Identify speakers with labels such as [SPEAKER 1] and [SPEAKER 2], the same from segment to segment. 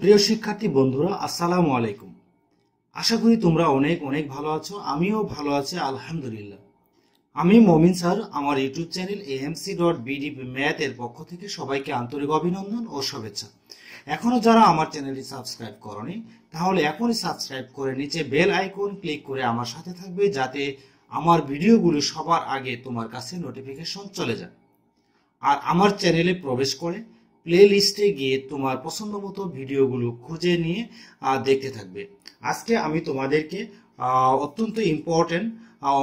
[SPEAKER 1] প্রিয় শিক্ষার্থী বন্ধুরা আসসালামু আলাইকুম আশা করি তোমরা অনেক অনেক ভালো আছো আমিও ভালো আছি আলহামদুলিল্লাহ আমি মমিন স্যার আমার YouTube channel AMC dot BDP math এর পক্ষ থেকে সবাইকে আন্তরিক অভিনন্দন ও শুভেচ্ছা এখনও যারা আমার চ্যানেলটি সাবস্ক্রাইব করনি তাহলে এখনই সাবস্ক্রাইব করে নিচে বেল আইকন ক্লিক করে আমার সাথে থাকবে যাতে আমার ভিডিওগুলো সবার আগে তোমার কাছে নোটিফিকেশন চলে যায় আর আমার চ্যানেলে প্রবেশ করে প্লে লিস্টে গিয়ে তোমার পছন্দ মতো ভিডিওগুলো খুঁজে নিয়ে দেখতে থাকবে আজকে আমি তোমাদেরকে অত্যন্ত ইম্পর্টেন্ট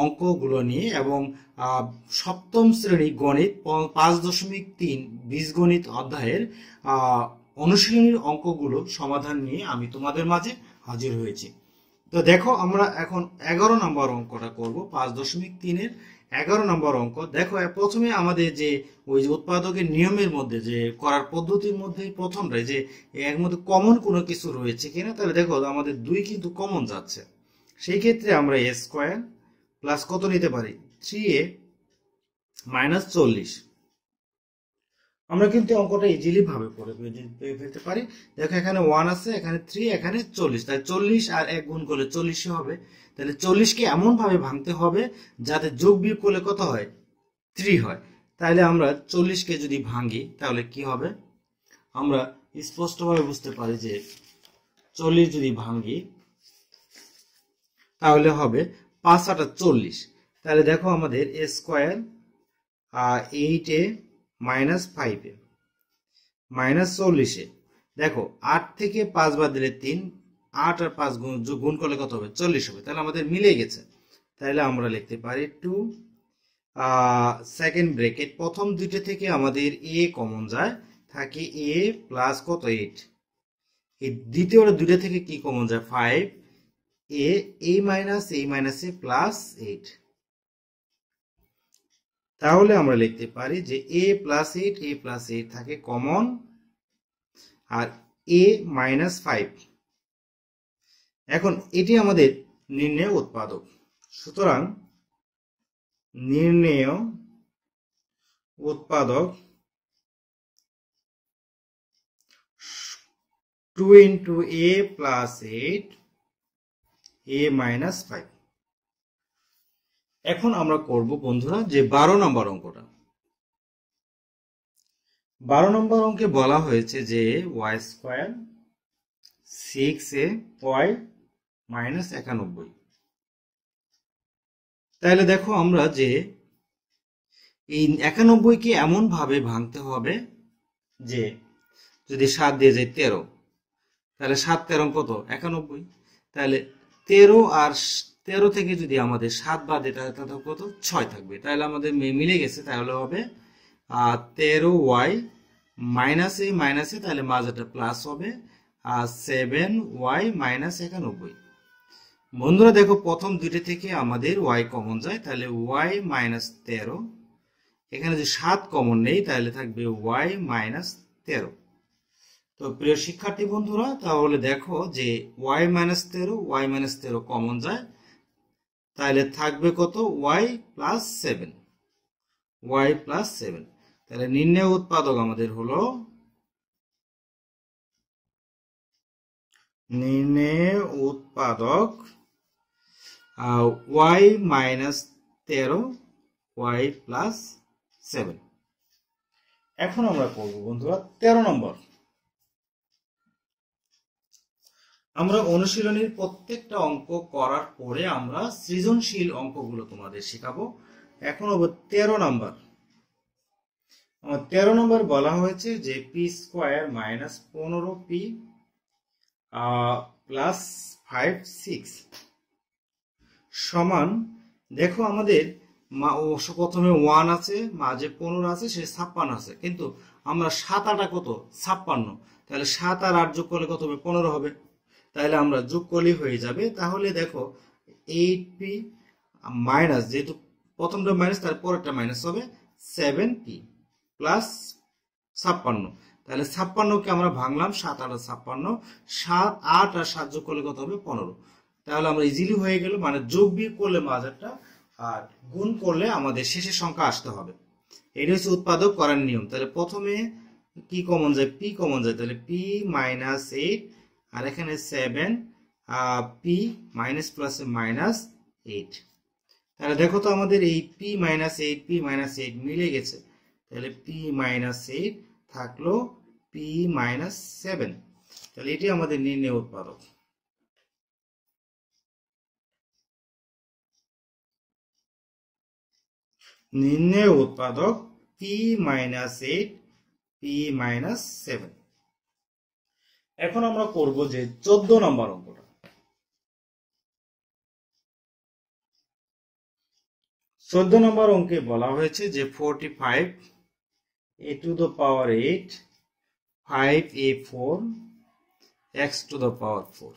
[SPEAKER 1] অঙ্কগুলো নিয়ে এবং সপ্তম শ্রেণী গণিত পাঁচ দশমিক তিন বীজগণিত অধ্যায়ের অনুশীলনীর অঙ্কগুলো সমাধান নিয়ে আমি তোমাদের মাঝে হাজির হয়েছি তো দেখো আমরা এখন এগারো নম্বর অঙ্কটা করব পাঁচ দশমিক তিনের এগারো নম্বর অঙ্ক দেখো প্রথমে আমাদের যে ওই যে উৎপাদকের নিয়মের মধ্যে যে করার পদ্ধতির মধ্যে প্রথমটাই যে এর মধ্যে কমন কোনো কিছু রয়েছে কিনা তাহলে দেখো আমাদের দুই কিন্তু কমন যাচ্ছে সেই ক্ষেত্রে আমরা এ স্কোয়ার প্লাস কত নিতে পারি থ্রি এ মাইনাস চল্লিশ আমরা কিন্তু অঙ্কটা ইজিলি ভাবে করে ফেলতে পারি দেখো এখানে ওয়ান আছে এখানে থ্রি এখানে চল্লিশ তাহলে চল্লিশ আর এক গুণ করলে চল্লিশই হবে তাহলে চল্লিশকে এমনভাবে ভাঙতে হবে যাতে যোগ বিয়োগ করলে কত হয় থ্রি হয় তাহলে আমরা চল্লিশকে যদি ভাঙি তাহলে কি হবে আমরা স্পষ্টভাবে বুঝতে পারি যে চল্লিশ যদি ভাঙি তাহলে হবে পাঁচ আটা চল্লিশ তাহলে দেখো আমাদের a square eight a minus ফাইভে মাইনাস চল্লিশে দেখো আট থেকে পাঁচ বাদ দিলে তিন আট আর পাঁচ গুণ গুণ করলে কত হবে চল্লিশ হবে তাহলে আমাদের মিলে গেছে তাহলে আমরা লিখতে পারি টু সেকেন্ড ব্রেকেট প্রথম দুটো থেকে আমাদের এ কমন যায় থাকে এ প্লাস কত এইট এই দ্বিতীয় দুইটা থেকে কি কমন যায় ফাইভ এ এই মাইনাস এই মাইনাস এ প্লাস এইট তাহলে আমরা লিখতে পারি যে a plus eight a plus eight থাকে কমন আর এ মাইনাস ফাইভ এখন এটি আমাদের নির্ণয় উৎপাদক সুতরাং নির্ণয় উৎপাদক two into a plus eight a minus five এখন আমরা করব বন্ধুরা যে বারো নম্বর অঙ্কটা বারো নম্বর অঙ্কে বলা হয়েছে যে y square six a y minus একানব্বই তাহলে দেখো আমরা যে এই একানব্বইকে এমনভাবে ভাঙতে হবে যে যদি সাত দিয়ে যায় তেরো তাহলে সাত তেরো কত একানব্বই তাহলে তেরো আর তেরো থেকে যদি আমাদের সাত বাদ এটা কত ছয় থাকবে তাহলে আমাদের মিলে গেছে তাহলে হবে তেরো y minus a minus a তাহলে মাঝেটা প্লাস হবে আর সেভেন ওয়াই মাইনাস একানব্বই বন্ধুরা দেখো প্রথম দুইটা থেকে আমাদের ওয়াই কমন যায় তাহলে ওয়াই মাইনাস তেরো এখানে যে সাত কমন নেই তাহলে থাকবে ওয়াই মাইনাস তেরো তো প্রিয় শিক্ষার্থী বন্ধুরা তাহলে দেখো যে ওয়াই মাইনাস তেরো ওয়াই মাইনাস তেরো কমন যায় তাহলে থাকবে কত y plus seven y plus seven তাহলে নির্ণয় উৎপাদক আমাদের হলো নির্ণয় উৎপাদক ওয়াই মাইনাস তেরো ওয়াই প্লাস সেভেন এখন আমরা করবো বন্ধুরা তেরো নম্বর আমরা অনুশীলনীর প্রত্যেকটা অঙ্ক করার পরে আমরা সৃজনশীল অঙ্কগুলো তোমাদের শেখাবো এখন হবে তেরো নম্বর আমার তেরো নম্বর বলা হয়েছে যে পি স্কোয়ার মাইনাস পনেরো পি প্লাস ফাইভ সিক্স সমান দেখো আমাদের মা প্রথমে ওয়ান আছে মাঝে পনেরো আছে সে ছাপ্পান্ন আছে কিন্তু আমরা সাত আটা কত ছাপ্পান্ন তাহলে সাত আর আট যোগ করলে কত হবে পনেরো হবে তাহলে আমরা যোগ করলেই হয়ে যাবে তাহলে দেখো এইট পি মাইনাস যেহেতু প্রথমটা মাইনাস তার পরেরটা মাইনাস হবে সেভেন পি প্লাস ছাপ্পান্ন তাহলে ছাপ্পান্নকে আমরা ভাঙলাম সাত আট ছাপ্পান্ন সাত আট আর সাত যোগ করলে কত হবে পনেরো তাহলে আমরা ইজিলি হয়ে গেল মানে যোগ বিয়োগ করলে মাজারটা আর গুণ করলে আমাদের শেষের সংখ্যা আসতে হবে এটা হচ্ছে উৎপাদক করার নিয়ম তাহলে প্রথমে কি কমন যায় পি কমন যায় তাহলে পি মাইনাস এইট আর এখানে seven p minus plus minus eight তাহলে দেখো তো আমাদের এই p minus eight p minus eight মিলে গেছে তাহলে পি মাইনাস এইট থাকলো পি মাইনাস সেভেন তাহলে এটি আমাদের নির্ণয় উৎপাদক নির্ণয় উৎপাদক p minus eight p minus seven এখন আমরা করব যে চোদ্দ নম্বর অঙ্কটা চোদ্দ নম্বর অঙ্কে বলা হয়েছে যে forty five a to the power eight five a four x to the power four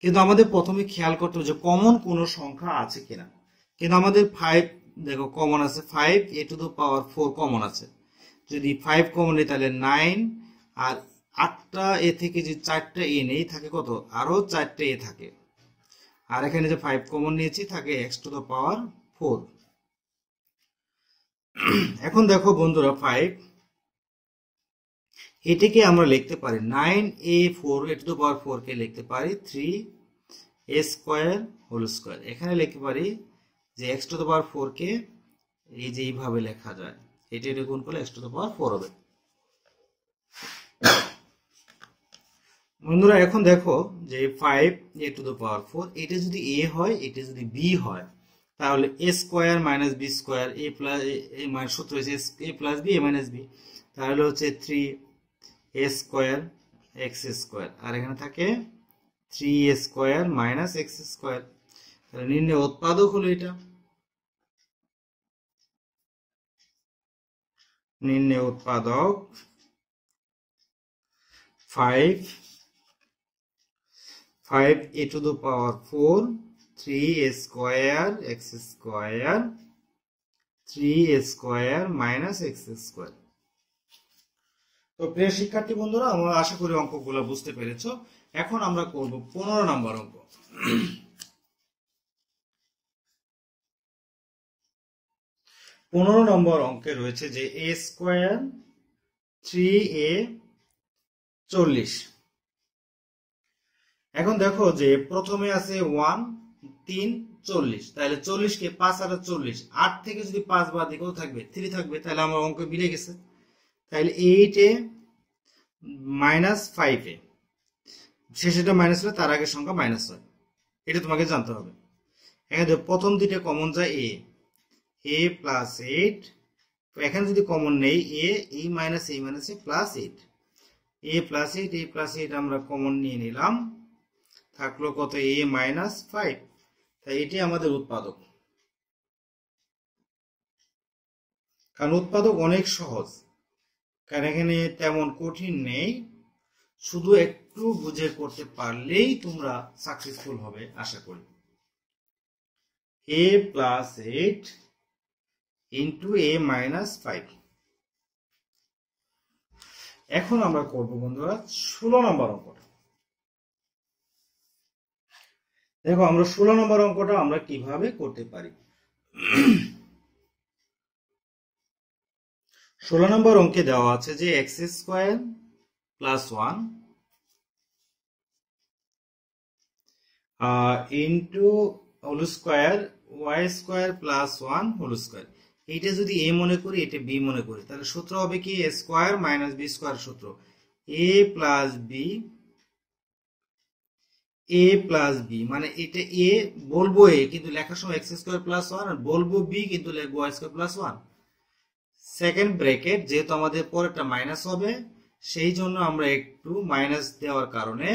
[SPEAKER 1] কিন্তু আমাদের প্রথমে খেয়াল করতে হবে যে কমন কোনো সংখ্যা আছে কিনা কিন্তু আমাদের ফাইভ দেখো কমন আছে five a to the power four common আছে যদি ফাইভ কমন নেই তাহলে নাইন আর আটটা এ থেকে যে চারটা এ নেই থাকে কত আরও চারটে এ থাকে আর এখানে যে ফাইভ কমন নিয়েছি থাকে x to the power four এখন দেখো বন্ধুরা ফাইভ এটিকে আমরা লিখতে পারি nine a four a to the power ফোরকে লিখতে পারি three a square whole square এখানে লিখতে পারি যে এক্স টু দ্য পাওয়ার ফোরকে এই যে এইভাবে লেখা যায় এটি এটা গুণ করলে x to the power four হবে বন্ধুরা এখন দেখো যে five a to the power four এটা যদি এ হয় এটা যদি বি হয় তাহলে a square minus b square a plus a minus সূত্র হচ্ছে a plus b a minus b তাহলে হচ্ছে three a square x square আর এখানে থাকে three a square minus x square তাহলে নির্ণয় উৎপাদক হলো এটা নির্ণয় উৎপাদক five five a to the power four three a square x square three a square minus x square তো প্রিয় শিক্ষার্থী বন্ধুরা আমরা আশা করি অঙ্কগুলো বুঝতে পেরেছ এখন আমরা করব পনেরো নম্বর অঙ্ক পনেরো নম্বর অঙ্কে রয়েছে যে এ স্কোয়ার থ্রি এ চল্লিশ এখন দেখো যে প্রথমে আছে ওয়ান তিন চল্লিশ তাহলে চল্লিশ কে পাঁচ আর চল্লিশ আট থেকে যদি পাঁচ বাদ দিকে থাকবে থ্রি থাকবে তাহলে আমার অঙ্ক মিলে গেছে তাহলে eight a minus five a শেষেটা মাইনাস হলে তার আগের সংখ্যা মাইনাস হয় এটা তোমাকে জানতে হবে এখানে প্রথম দিকে কমন যায় এ এ প্লাস এইট এখানে যদি কমন নেই এ এই মাইনাস এই minus a plus eight a plus eight a plus eight আমরা কমন নিয়ে নিলাম থাকলো কত এ মাইনাস ফাইভ তাই এটি আমাদের উৎপাদক কারণ উৎপাদক অনেক সহজ কারণ এখানে তেমন কঠিন নেই শুধু একটু বুঝে করতে পারলেই তোমরা সাকসেসফুল হবে আশা করি a plus eight into a minus five এখন আমরা করবো বন্ধুরা ষোলো নম্বর অঙ্কটা দেখো আমরা ষোলো নম্বর অঙ্কটা আমরা কিভাবে করতে পারি ষোলো নম্বর অঙ্কে দেওয়া আছে যে x square plus one into whole square y square plus one whole square এইটা যদি এ মনে করি এটা বি মনে করি তাহলে সূত্র হবে কি a square minus b square সূত্র a plus b a plus b মানে এটা এ বলবো এ কিন্তু লেখার সময় এক্স স্কোয়ার প্লাস ওয়ান আর বলবো বি কিন্তু লেখবো y square plus one second bracket যেহেতু আমাদের পরেরটা মাইনাস হবে সেই জন্য আমরা একটু মাইনাস দেওয়ার কারণে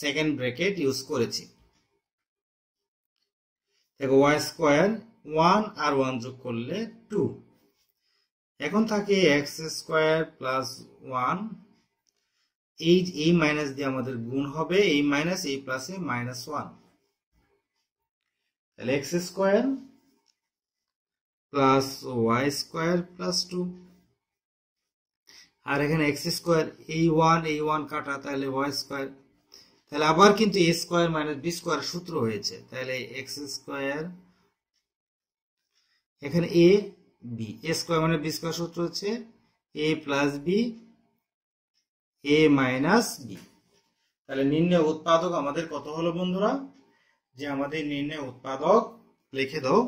[SPEAKER 1] সেকেন্ড ব্রেকেট ইউজ করেছি দেখো ওয়াই স্কোয়ার ওয়ান আর ওয়ান যোগ করলে টু এখন থাকে এক্স স্কোয়ার প্লাস ওয়ান এই এই মাইনাস দিয়ে আমাদের গুণ হবে এই মাইনাস এই প্লাসে মাইনাস ওয়ান তাহলে x square plus y square plus two আর এখানে এক্স স্কোয়ার এই ওয়ান এই ওয়ান কাটা তাহলে ওয়াই স্কোয়ার তাহলে আবার কিন্তু a square minus b square সূত্র হয়েছে তাহলে এক্স স্কোয়ার এখানে এ বি এ স্কোয়ার মানে বি স্কোয়ার সূত্র হচ্ছে a plus b a minus b তাহলে নির্ণয় উৎপাদক আমাদের কত হলো বন্ধুরা যে আমাদের নির্ণয় উৎপাদক লিখে দাও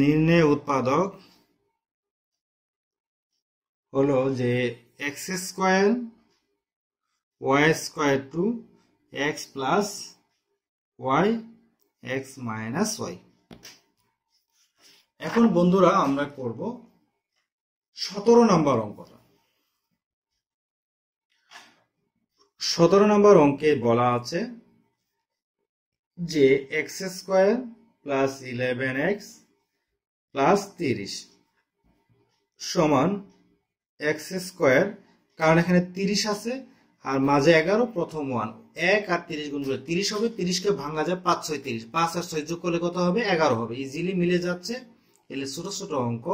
[SPEAKER 1] নির্ণয় উৎপাদক হলো যে x square y square two x plus y x minus y এখন বন্ধুরা আমরা করব সতেরো নাম্বার অঙ্কটা সতেরো নাম্বার অঙ্কে বলা আছে যে x square plus eleven x plus তিরিশ সমান এক্স স্কোয়ার কারণ এখানে তিরিশ আছে আর মাঝে এগারো প্রথম ওয়ান এক আর তিরিশ গুণ করে তিরিশ হবে তিরিশকে ভাঙা যায় পাঁচ ছয় তিরিশ পাঁচ আর ছয় যোগ করলে কত হবে এগারো হবে ইজিলি মিলে যাচ্ছে এলে ছোট ছোট অঙ্ক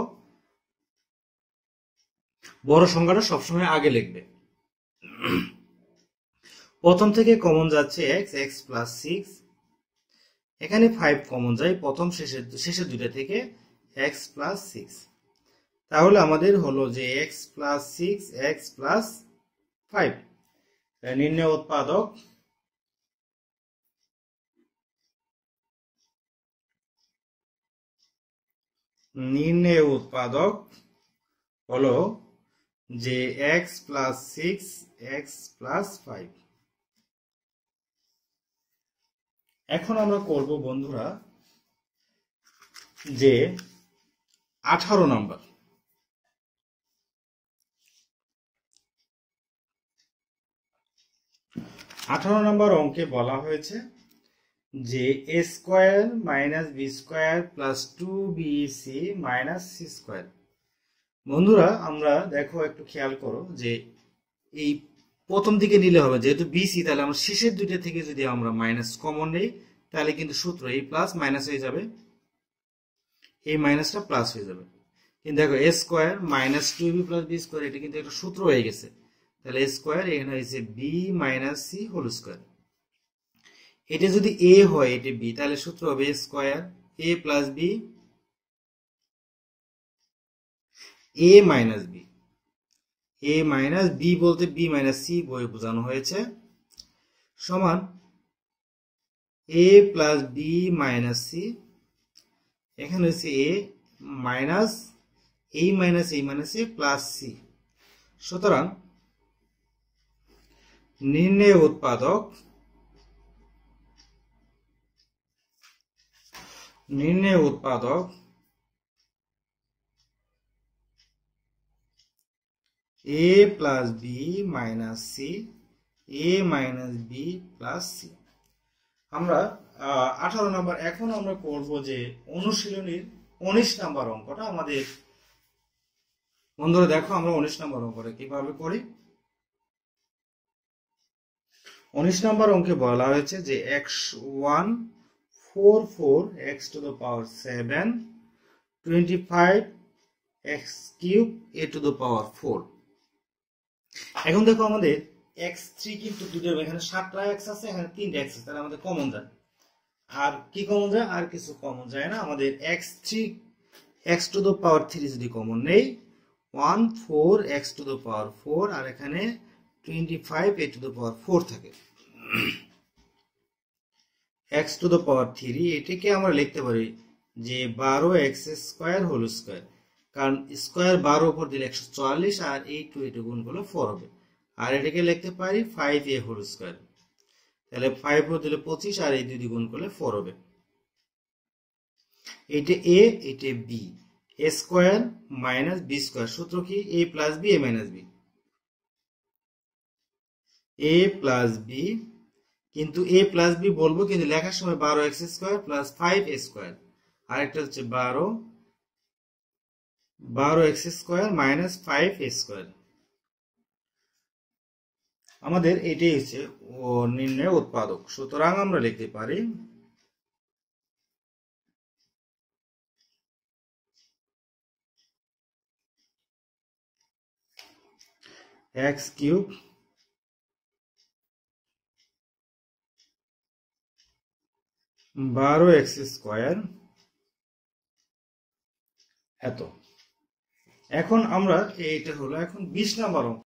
[SPEAKER 1] বড় সংখ্যাটা সবসময় আগে লিখবে প্রথম থেকে কমন যাচ্ছে এক্স এক্স প্লাস সিক্স এখানে ফাইভ কমন যায় প্রথম শেষের শেষের দুইটা থেকে এক্স প্লাস সিক্স তাহলে আমাদের হলো যে x plus six x plus five নির্ণয় উৎপাদক নির্ণে উৎপাদক হলো যে x plus six x plus five এখন আমরা করব বন্ধুরা যে আঠারো নাম্বার আঠারো নম্বর অঙ্কে বলা হয়েছে যে a square minus b square plus two bc minus c square বন্ধুরা আমরা দেখো একটু খেয়াল করো যে এই প্রথম দিকে নিলে হবে যেহেতু বিসি তাহলে আমরা শেষের দুইটা থেকে যদি আমরা মাইনাস কমন নেই তাহলে কিন্তু সূত্র এই প্লাস মাইনাস হয়ে যাবে এই মাইনাসটা প্লাস হয়ে যাবে কিন্তু দেখো a square minus two b plus b square এটা কিন্তু একটা সূত্র হয়ে গেছে তাহলে এ স্কোয়ার এখানে হয়েছে b minus c whole square এটা যদি এ হয় এটা বি তাহলে সূত্র হবে square square a plus b a minus b a minus b বলতে বি মাইনাস সি বই বোঝানো হয়েছে সমান a plus b minus c এখানে হচ্ছে এ মাইনাস এই মাইনাস এই মাইনাস এ প্লাস সি সুতরাং নির্ণয় উৎপাদক নির্ণয় উৎপাদক a plus b minus c a minus b plus c আমরা আঠারো নম্বর এখন আমরা করব যে অনুশীলনীর উনিশ নাম্বার অঙ্কটা আমাদের বন্ধুরা দেখো আমরা উনিশ নম্বর অঙ্কটা কিভাবে করি উনিশ নম্বর অঙ্কে বলা হয়েছে যে x one 44 x to the power 7 25 x cube a to the power 4 এখন দেখো আমাদের x3 কিন্তু দুটো এখানে 7টা x আছে এখানে 3টা x আছে তাহলে আমাদের কমন যায় আর কি কমন যায় আর কিছু কমন যায় না আমাদের x3 x to the power 3 যদি কমন নেই 1 4 x টু the পাওয়ার 4 আর এখানে 25 a টু the পাওয়ার 4 থাকে x to the power three এটাকে আমরা লিখতে পারি যে বারো এক্স স্কোয়ার হোল স্কোয়ার কারণ স্কোয়ার বারো উপর দিলে একশো চুয়াল্লিশ আর এই টু এটু গুণ করলে ফোর হবে আর এটাকে লিখতে পারি ফাইভ এ হোল স্কোয়ার তাহলে ফাইভ উপর দিলে পঁচিশ আর এই দুই গুণ করলে ফোর হবে এটা এ এটা b a square minus b square সূত্র কি a plus b a minus b a plus b কিন্তু এ প্লাস বি বলবো কিন্তু লেখার সময় বারো x square plus five square আরেকটা হচ্ছে বারো বারো x square minus five square আমাদের এটাই হচ্ছে নির্ণয় উৎপাদক সুতরাং আমরা লিখতে পারি এক্স কিউব বারো এক্স স্কোয়ার এত এখন আমরা এইটা হলো এখন বিশ নাম্বার